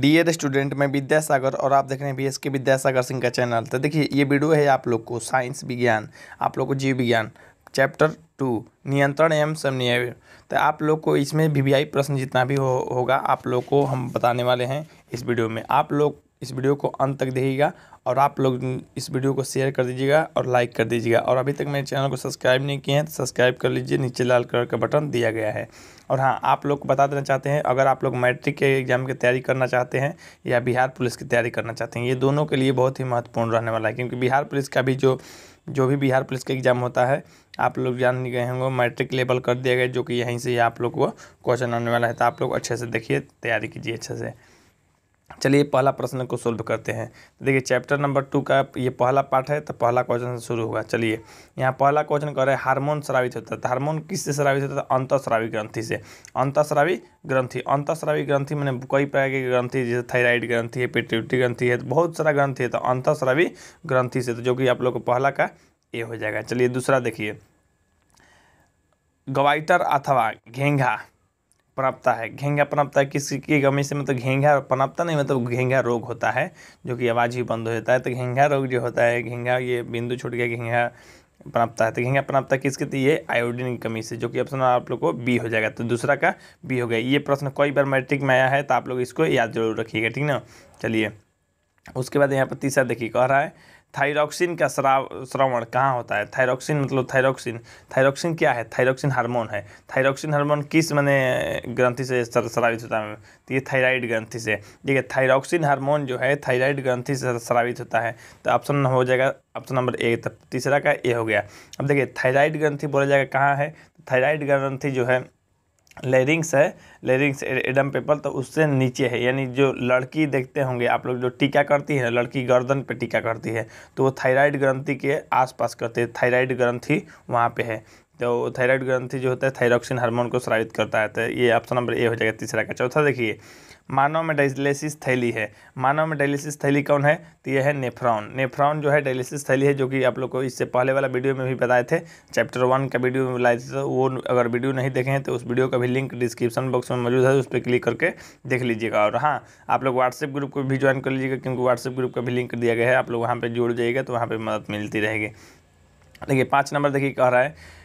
dear student मैं विद्यासागर और आप देख रहे हैं बी एस के विद्यासागर सिंह का चैनल तो देखिए ये वीडियो है आप लोग को साइंस विज्ञान आप लोग को जीव विज्ञान चैप्टर टू नियंत्रण एवं समन्वय तो आप लोग को इसमें वी वी आई प्रश्न जितना भी हो, होगा आप लोग को हम बताने वाले हैं इस वीडियो में आप लोग इस वीडियो को अंत तक देखिएगा और आप लोग इस वीडियो को शेयर कर दीजिएगा और लाइक कर दीजिएगा और अभी तक मेरे चैनल को सब्सक्राइब नहीं किए हैं तो सब्सक्राइब कर लीजिए नीचे लाल कलर का बटन दिया गया है और हाँ आप लोग को बता देना चाहते हैं अगर आप लोग मैट्रिक के एग्जाम की तैयारी करना चाहते हैं या बिहार पुलिस की तैयारी करना चाहते हैं ये दोनों के लिए बहुत ही महत्वपूर्ण रहने वाला है क्योंकि बिहार पुलिस का भी जो जो भी बिहार पुलिस का एग्ज़ाम होता है आप लोग जान गए होंगे मैट्रिक लेवल कर दिया गया जो कि यहीं से ही आप लोग को क्वेश्चन आने वाला है तो आप लोग अच्छे से देखिए तैयारी कीजिए अच्छे से चलिए पहला प्रश्न को सोल्व करते हैं तो देखिए चैप्टर नंबर टू का ये पहला पार्ट है तो पहला क्वेश्चन शुरू होगा चलिए यहाँ पहला क्वेश्चन कह रहे हैं हार्मोन श्रावित होता है तो हार्मोन किससे श्रावित होता है अंतस्रावी ग्रंथि से अंतस्रावी ग्रंथि अंतस्रावी ग्रंथि मैंने कई प्रकार के ग्रंथि जैसे थायराइड ग्रंथि है पेट्रिटी ग्रंथि है तो बहुत सारा ग्रंथि है तो अंतस्रावी ग्रंथि से तो जो कि आप लोग को पहला का ये हो जाएगा चलिए दूसरा देखिए गवाइटर अथवा घेंघा पनपता है घेंगा पनपता है किसी की कमी से मतलब घेंगा पनपता नहीं मतलब घेंगा रोग होता है जो कि आवाज़ ही बंद हो जाता है तो घेंगा रोग जो होता है घेंगा ये बिंदु छूट गया घेंगा पनपता है तो घेंगा पनपता है किसके ये आयोडीन की कमी से जो कि ऑप्शन आप लोग को बी हो जाएगा तो दूसरा का बी हो गया ये प्रश्न कई बार मैट्रिक में आया है तो आप लोग इसको याद जरूर रखिएगा ठीक ना चलिए उसके बाद यहाँ पर तीसरा देखिए कह रहा है थायरोक्सिन का श्राव श्रवण कहाँ होता है थायरॉक्सिन मतलब थायरोक्सिन थायरोक्सिन क्या है थायरोक्सिन हार्मोन है थायरोक्सिन हार्मोन किस मैंने ग्रंथि से श्रावित होता है तो ये थायराइड ग्रंथि से देखिए थायरोक्सिन हार्मोन जो है थायराइड ग्रंथि से श्रावित होता है तो ऑप्शन हो जाएगा ऑप्शन नंबर ए तो तीसरा का ए हो गया अब देखिए थायराइड ग्रंथि बोला जाएगा कहाँ है तो थायराइड ग्रंथि जो है लेरिंग्स है लेरिंग्स एडम पेपर तो उससे नीचे है यानी जो लड़की देखते होंगे आप लोग जो टीका करती है लड़की गर्दन पे टीका करती है तो वो थायराइड ग्रंथि के आसपास करते हैं थायराइड ग्रंथि वहाँ पे है तो थायराइड ग्रंथि जो होता है थायरॉक्सिन हार्मोन को स्रावित करता है तो ये ऑप्शन नंबर ए हो जाएगा तीसरा का चौथा देखिए मानव में डायलिसिस थैली है मानव में डायलिसिस थैली कौन है तो यह है नेफ्रॉन नेफ्रॉन जो है डायलिसिस थैली है जो कि आप लोग को इससे पहले वाला वीडियो में भी बताए थे चैप्टर वन का वीडियो में लाए थे तो वो अगर वीडियो नहीं देखे हैं तो उस वीडियो का भी लिंक डिस्क्रिप्शन बॉक्स में मौजूद है उस पर क्लिक करके देख लीजिएगा और हाँ आप लोग व्हाट्सएप ग्रुप को भी ज्वाइन कर लीजिएगा क्योंकि व्हाट्सएप ग्रुप का भी लिंक दिया गया है आप लोग वहाँ पर जुड़ जाइएगा तो वहाँ पर मदद मिलती रहेगी देखिए पाँच नंबर देखिए कह रहा है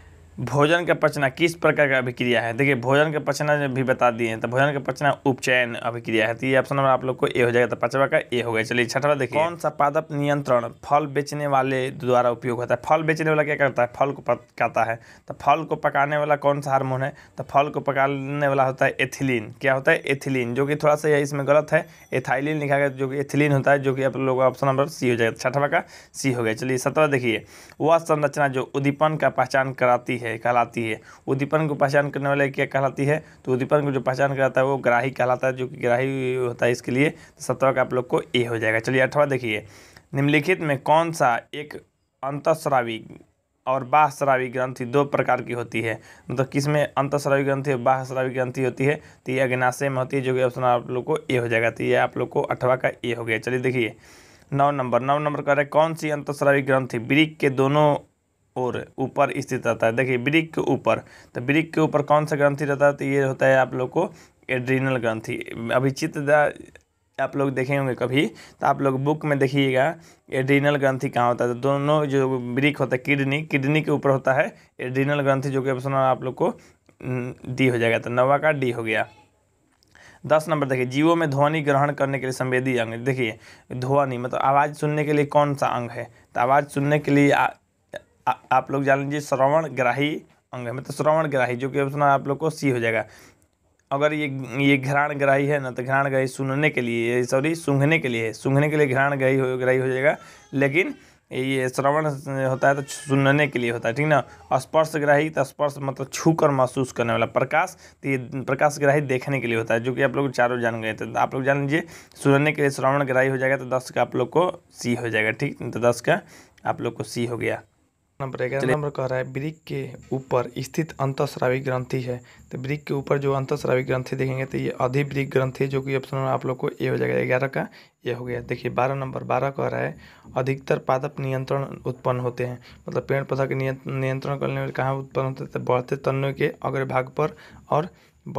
भोजन का पचना किस प्रकार का अभिक्रिया है देखिए भोजन का पचना जब भी बता दिए हैं तो भोजन का पचना उपचयन अभिक्रिया है तो ये ऑप्शन नंबर आप लोग को ए हो जाएगा तो पचवा का ए हो गया चलिए छठवा देखिए कौन सा पादप नियंत्रण फल बेचने वाले द्वारा उपयोग होता है फल बेचने वाला क्या करता है फल को पकाता है तो फल को पकाने वाला कौन सा हारमोन है तो फल को पकाने वाला होता है एथिलीन क्या होता है एथिलीन जो कि थोड़ा सा यह इसमें गलत है एथाइलिन लिखा गया जो कि एथिलीन होता है जो कि आप लोग ऑप्शन नंबर सी हो जाएगा छठवा का सी हो गया चलिए सतवा देखिए वह संरचना जो उद्दीपन का पहचान कराती है है कहलाती है उद्दीपन को पहचान करने वाले क्या कहलाती है तो उद्दीपन को जो पहचान कराता है वो ग्राही कहलाता है जो कि ग्राही होता है इसके लिए तो सत्रह का आप लोग को ए हो जाएगा चलिए अठवा देखिए निम्नलिखित में कौन सा एक अंतस्रावी और बाहस्रावी ग्रंथि दो प्रकार की होती है मतलब तो किस किसमें अंतस्रावी ग्रंथि और बाहस्रावी ग्रंथि होती है तो ये अग्नाशय में होती है जो कि ऑप्शन आप लोग को ए हो जाएगा तो ये आप लोग को अठवा का ए हो गया चलिए देखिए नौ नंबर नौ नंबर कह रहे कौन सी अंतस्रावी ग्रंथि ब्रिक के दोनों और ऊपर स्थित रहता है देखिए ब्रिक के ऊपर तो ब्रिक के ऊपर कौन सा ग्रंथि रहता है तो ये होता है आप लोग को एड्रीनल ग्रंथि अभी चित्र आप लोग देखे होंगे कभी तो आप लोग बुक में देखिएगा एड्रीनल ग्रंथि कहाँ होता है तो दोनों जो ब्रिक होता है किडनी किडनी के ऊपर होता है एड्रीनल ग्रंथि जो कि ऑप्शन आप लोग को डी हो जाएगा तो नवा का डी हो गया दस नंबर देखिए जीवो में ध्वनि ग्रहण करने के लिए संवेदी अंग देखिए ध्वनि मतलब आवाज़ सुनने के लिए कौन सा अंग है तो आवाज़ सुनने के लिए आप लोग जान लीजिए श्रवण ग्राही अंग मतलब श्रवण ग्राही जो कि ऑप्शन आप लोग को सी हो जाएगा अगर ये ये घ्राण ग्राही है ना तो घ्राण ग्राही सुनने के लिए सॉरी सूंघने के लिए है सूंघने के लिए घ्राण ग्राही हो ग्राही हो जाएगा लेकिन ये श्रवण होता है तो सुनने के लिए होता है ठीक ना स्पर्श ग्राही तो स्पर्श मतलब छू कर महसूस करने वाला प्रकाश तो ये प्रकाश ग्राही देखने के लिए होता है जो कि आप लोग चारों जान गए तो आप लोग जान लीजिए सुनने के लिए श्रवण ग्राही हो जाएगा तो दस का आप लोग को सी हो जाएगा ठीक तो दस का आप लोग को सी हो गया नंबर ग्यारह नंबर कह रहा है ब्रिक के ऊपर स्थित अंतस्रावी ग्रंथि है तो ब्रिक के ऊपर जो अंतस्रावी ग्रंथि देखेंगे तो ये अधिवृक्क ग्रंथि जो कि ऑप्शन आप लोग को ए हो जाएगा ग्यारह का ये हो गया देखिए बारह नंबर बारह कह रहा है अधिकतर पादप नियंत्रण उत्पन्न होते हैं मतलब पेड़ पौधा के नियंत्रण करने में कहाँ उत्पन्न होते हैं तो बढ़ते तनु के अग्रभाग पर और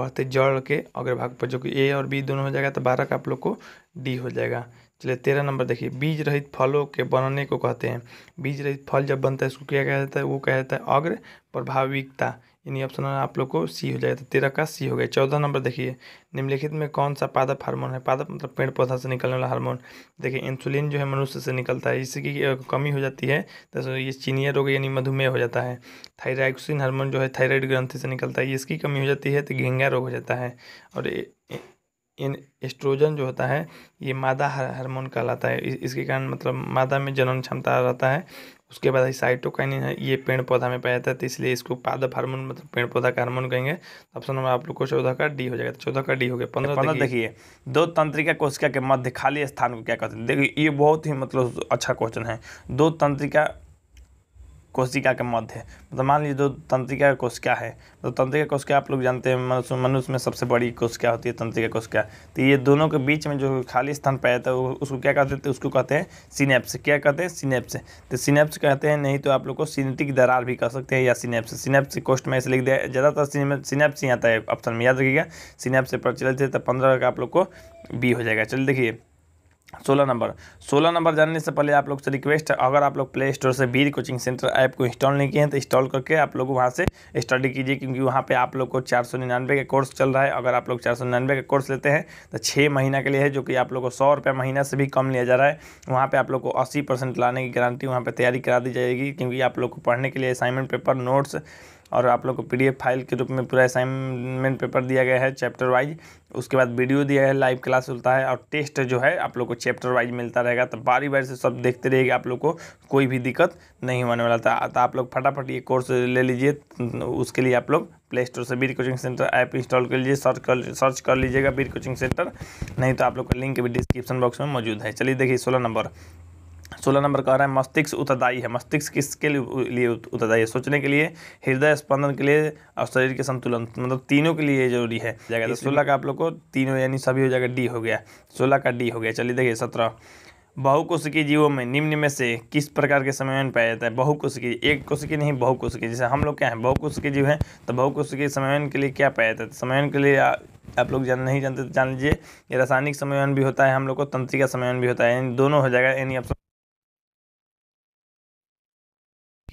बढ़ते जड़ के अग्रभाग पर जो कि ए और बी दोनों हो जाएगा तो बारह का आप लोग को डी हो जाएगा चलिए तेरह नंबर देखिए बीज रहित फलों के बनने को कहते हैं बीज रहित फल जब बनता है उसको क्या कहा जाता है वो कहा जाता है अग्र प्रभाविकता यानी ऑप्शन आप लोग को सी हो जाएगा तो तेरह का सी हो गया चौदह नंबर देखिए निम्नलिखित में कौन सा पादप हार्मोन है पादप मतलब पेड़ पौधा से निकलने वाला हार्मोन देखिए इंसुलिन जो है मनुष्य से निकलता है की कमी हो जाती है तो ये चीनिया रोग यानी मधुमेह हो जाता है थायराइक्सिन हार्मोन जो है थायराइड ग्रंथि से निकलता है इसकी कमी हो जाती है तो घेंगा रोग हो जाता है और इन एस्ट्रोजन जो होता है ये मादा हार्मोन कहलाता है इसके कारण मतलब मादा में जनन क्षमता रहता है उसके बाद साइटोकाइन है ये पेड़ पौधा में पाया जाता है तो इसलिए इसको पादप हार्मोन मतलब पेड़ पौधा का हार्मोन कहेंगे ऑप्शन नंबर आप लोग को चौदह का डी हो जाएगा तो चौदह का डी हो गया पंद्रह देखिए दो तंत्रिका कोशिका के मध्य खाली स्थान को क्या कहते हैं देखिए ये बहुत ही मतलब अच्छा क्वेश्चन है दो तंत्रिका कोशिका के मध्य मतलब मान लीजिए जो तंत्रिका कोशिका है तो तंत्रिका कोशिका आप लोग जानते हैं मनुष्य मनुष्य में सबसे बड़ी कोशिका होती है तंत्रिका कोशिका तो ये दोनों के बीच में जो खाली स्थान पाया जाता है उसको क्या कहते हैं तो उसको कहते हैं सीनेप्स क्या कहते हैं सीनेप्स तो सीनेप्स कहते हैं नहीं तो आप लोग को सीनेटिक दरार भी कह सकते हैं या सीनेप्स सीनेप्स कोस्ट में ऐसे लिख दिया ज़्यादातर सीनेप्स ही आता है ऑप्शन में याद रखिएगा सीनेप्स से प्रचलित है तो पंद्रह का आप लोग को बी हो जाएगा चलिए देखिए सोलह नंबर सोलह नंबर जानने से पहले आप लोग से रिक्वेस्ट है अगर आप लोग प्ले स्टोर से वीर कोचिंग सेंटर ऐप को इंस्टॉल नहीं किए हैं तो इंस्टॉल करके आप लोग वहाँ से स्टडी कीजिए क्योंकि वहाँ पे आप लोग को चार सौ निन्यानवे का कोर्स चल रहा है अगर आप लोग चार सौ निन्यानवे का कोर्स लेते हैं तो छः महीना के लिए है जो कि आप लोग को सौ रुपये महीना से भी कम लिया जा रहा है वहाँ पर आप लोग को अस्सी लाने की गारंटी वहाँ पर तैयारी करा दी जाएगी क्योंकि आप लोग को पढ़ने के लिए असाइनमेंट पेपर नोट्स और आप लोग को पी फाइल के रूप में पूरा असाइनमेंट पेपर दिया गया है चैप्टर वाइज उसके बाद वीडियो दिया है लाइव क्लास होता है और टेस्ट जो है आप लोग को चैप्टर वाइज मिलता रहेगा तो बारी बारी से सब देखते रहिएगा आप लोग को कोई भी दिक्कत नहीं होने वाला था तो आप लोग फटाफट ये कोर्स ले लीजिए उसके लिए आप लोग प्ले स्टोर से Bir coaching centre app install कर लीजिए सर्च कर सर्च कर लीजिएगा बीर कोचिंग सेंटर नहीं तो आप लोग का लिंक भी डिस्क्रिप्शन बॉक्स में मौजूद है चलिए देखिए सोलह नंबर सोलह नंबर का आ रहा है मस्तिष्क उत्तरदायी है मस्तिष्क किसके लिए उत्तरदायी है सोचने के लिए हृदय स्पंदन के लिए और शरीर के संतुलन मतलब तीनों के लिए जरूरी है जाएगा तो सोलह का आप लोग को तीनों यानी सभी हो जाएगा डी हो गया सोलह का डी हो गया चलिए देखिए सत्रह बहुकोशिकीय जीवों में निम्न में से किस प्रकार के समय पाया जाता है बहुकोशिकीय एक कोशिकी नहीं बहुकोशिकीय जैसे हम लोग क्या है बहुकोशिकीय जीव हैं तो बहुकोशिकीय समन्वयन के लिए क्या पाया जाता है समयन के लिए आप लोग जान नहीं जानते तो जान लीजिए ये रासायनिक समयन भी होता है हम लोग को तंत्रिका समयन भी होता है दोनों हो जाएगा यानी आप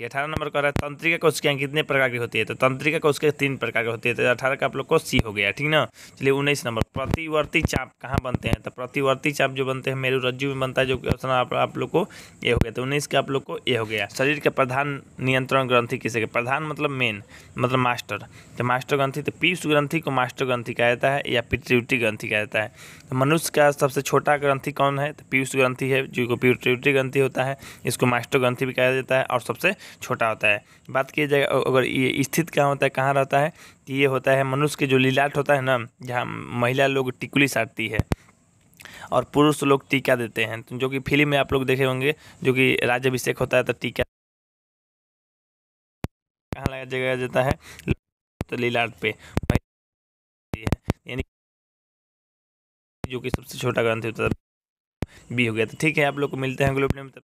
अठारह नंबर कह रहा है तंत्रिका कोशिकाएं कितने प्रकार की होती है तो तंत्रिका कोशिकाएं तीन प्रकार की होती है तो अठारह का आप लोग को सी हो गया ठीक ना चलिए उन्नीस नंबर प्रतिवर्ती चाप कहाँ बनते हैं तो प्रतिवर्ती चाप जो बनते हैं मेरे रज्जु में बनता है जो क्वेश्चन आप, आप लोग को ए हो गया तो उन्नीस का आप लोग को ए हो गया शरीर के प्रधान नियंत्रण ग्रंथि किसे के प्रधान मतलब मेन मतलब मास्टर तो मास्टर ग्रंथि तो पीयूष ग्रंथि को मास्टर ग्रंथि कहा जाता है या पिट्यूटरी ग्रंथि कहा जाता है तो मनुष्य का सबसे छोटा ग्रंथि कौन है तो पीयूष ग्रंथि है जो को ग्रंथि होता है इसको मास्टर ग्रंथि भी कहा जाता है और सबसे छोटा होता है बात की जाए अगर ये स्थित कहाँ होता है कहाँ रहता है तो ये होता है मनुष्य के जो लीलाट होता है ना जहाँ महिला लोग टिकुली साटती है और पुरुष लोग टीका देते हैं तो जो कि फिल्म में आप लोग देखे होंगे जो कि राज्यभिषेक होता है तो टीका कहाँ लगा जगाया जाता है तो लीलाट पे यानी जो कि सबसे छोटा ग्रंथ होता है बी तो हो गया तो ठीक है आप लोग को मिलते हैं ग्लोब में